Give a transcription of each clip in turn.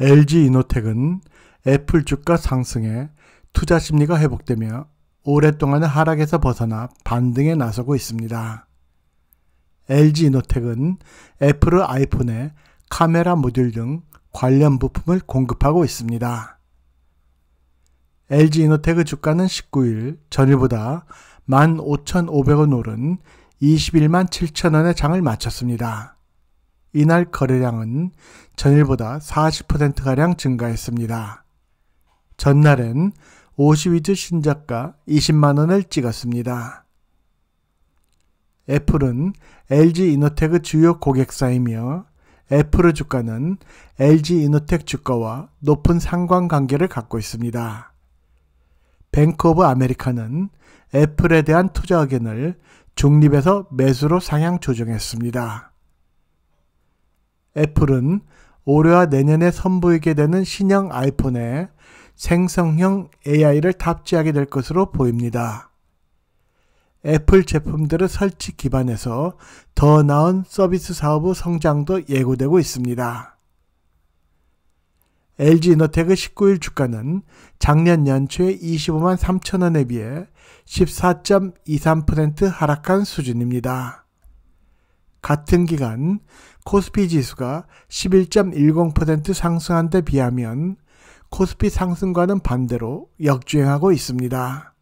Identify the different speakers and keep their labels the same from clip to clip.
Speaker 1: LG 이노텍은 애플 주가 상승에 투자 심리가 회복되며 오랫동안의 하락에서 벗어나 반등에 나서고 있습니다. LG 이노텍은 애플의 아이폰에 카메라 모듈 등 관련 부품을 공급하고 있습니다. LG 이노텍의 주가는 19일 전일보다 15,500원 오른 21만 7천원의 장을 마쳤습니다. 이날 거래량은 전일보다 40%가량 증가했습니다. 전날엔 5시위즈 신작가 20만원을 찍었습니다. 애플은 LG 이노텍의 주요 고객사이며 애플의 주가는 LG 이노텍 주가와 높은 상관관계를 갖고 있습니다. 뱅크 오브 아메리카는 애플에 대한 투자 의견을 중립에서 매수로 상향 조정했습니다. 애플은 올해와 내년에 선보이게 되는 신형 아이폰에 생성형 AI를 탑재하게 될 것으로 보입니다. 애플 제품들을 설치 기반에서 더 나은 서비스 사업의 성장도 예고되고 있습니다. LG 이노텍의 19일 주가는 작년 연초에 25만 3천원에 비해 14.23% 하락한 수준입니다. 같은 기간 코스피 지수가 11.10% 상승한 데 비하면 코스피 상승과는 반대로 역주행하고 있습니다.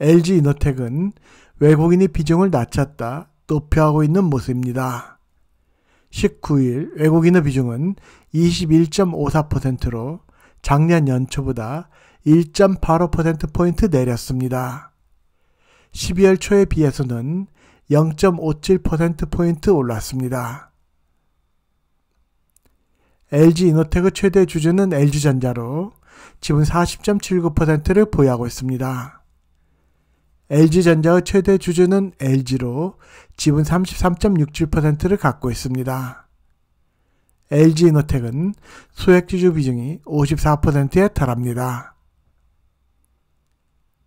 Speaker 1: LG 이노텍은 외국인이 비중을 낮췄다 높여하고 있는 모습입니다. 19일 외국인의 비중은 21.54%로 작년 연초보다 1.85%포인트 내렸습니다. 12월 초에 비해서는 0.57%포인트 올랐습니다. LG 이노텍의 최대 주주는 LG전자로 지분 40.79%를 보유하고 있습니다. LG전자의 최대 주주는 LG로 지분 33.67%를 갖고 있습니다. LG 이노텍은 소액주주 비중이 54%에 달합니다.